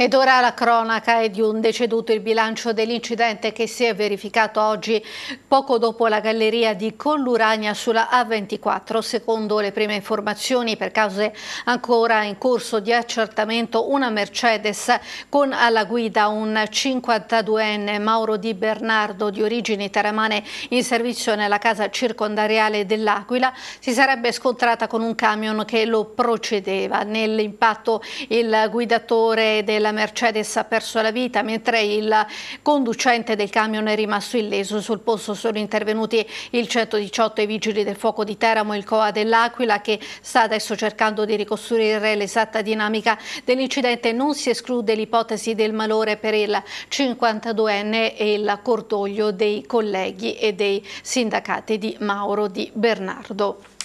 Ed ora la cronaca è di un deceduto il bilancio dell'incidente che si è verificato oggi poco dopo la galleria di Collurania sulla A24. Secondo le prime informazioni, per cause ancora in corso di accertamento, una Mercedes con alla guida un 52enne Mauro Di Bernardo di origini taramane in servizio nella casa circondariale dell'Aquila si sarebbe scontrata con un camion che lo procedeva. Nell'impatto il guidatore della della Mercedes ha perso la vita mentre il conducente del camion è rimasto illeso. Sul posto sono intervenuti il 118 e i vigili del fuoco di Teramo e il COA dell'Aquila che sta adesso cercando di ricostruire l'esatta dinamica dell'incidente. Non si esclude l'ipotesi del malore per il 52enne e il cordoglio dei colleghi e dei sindacati di Mauro Di Bernardo.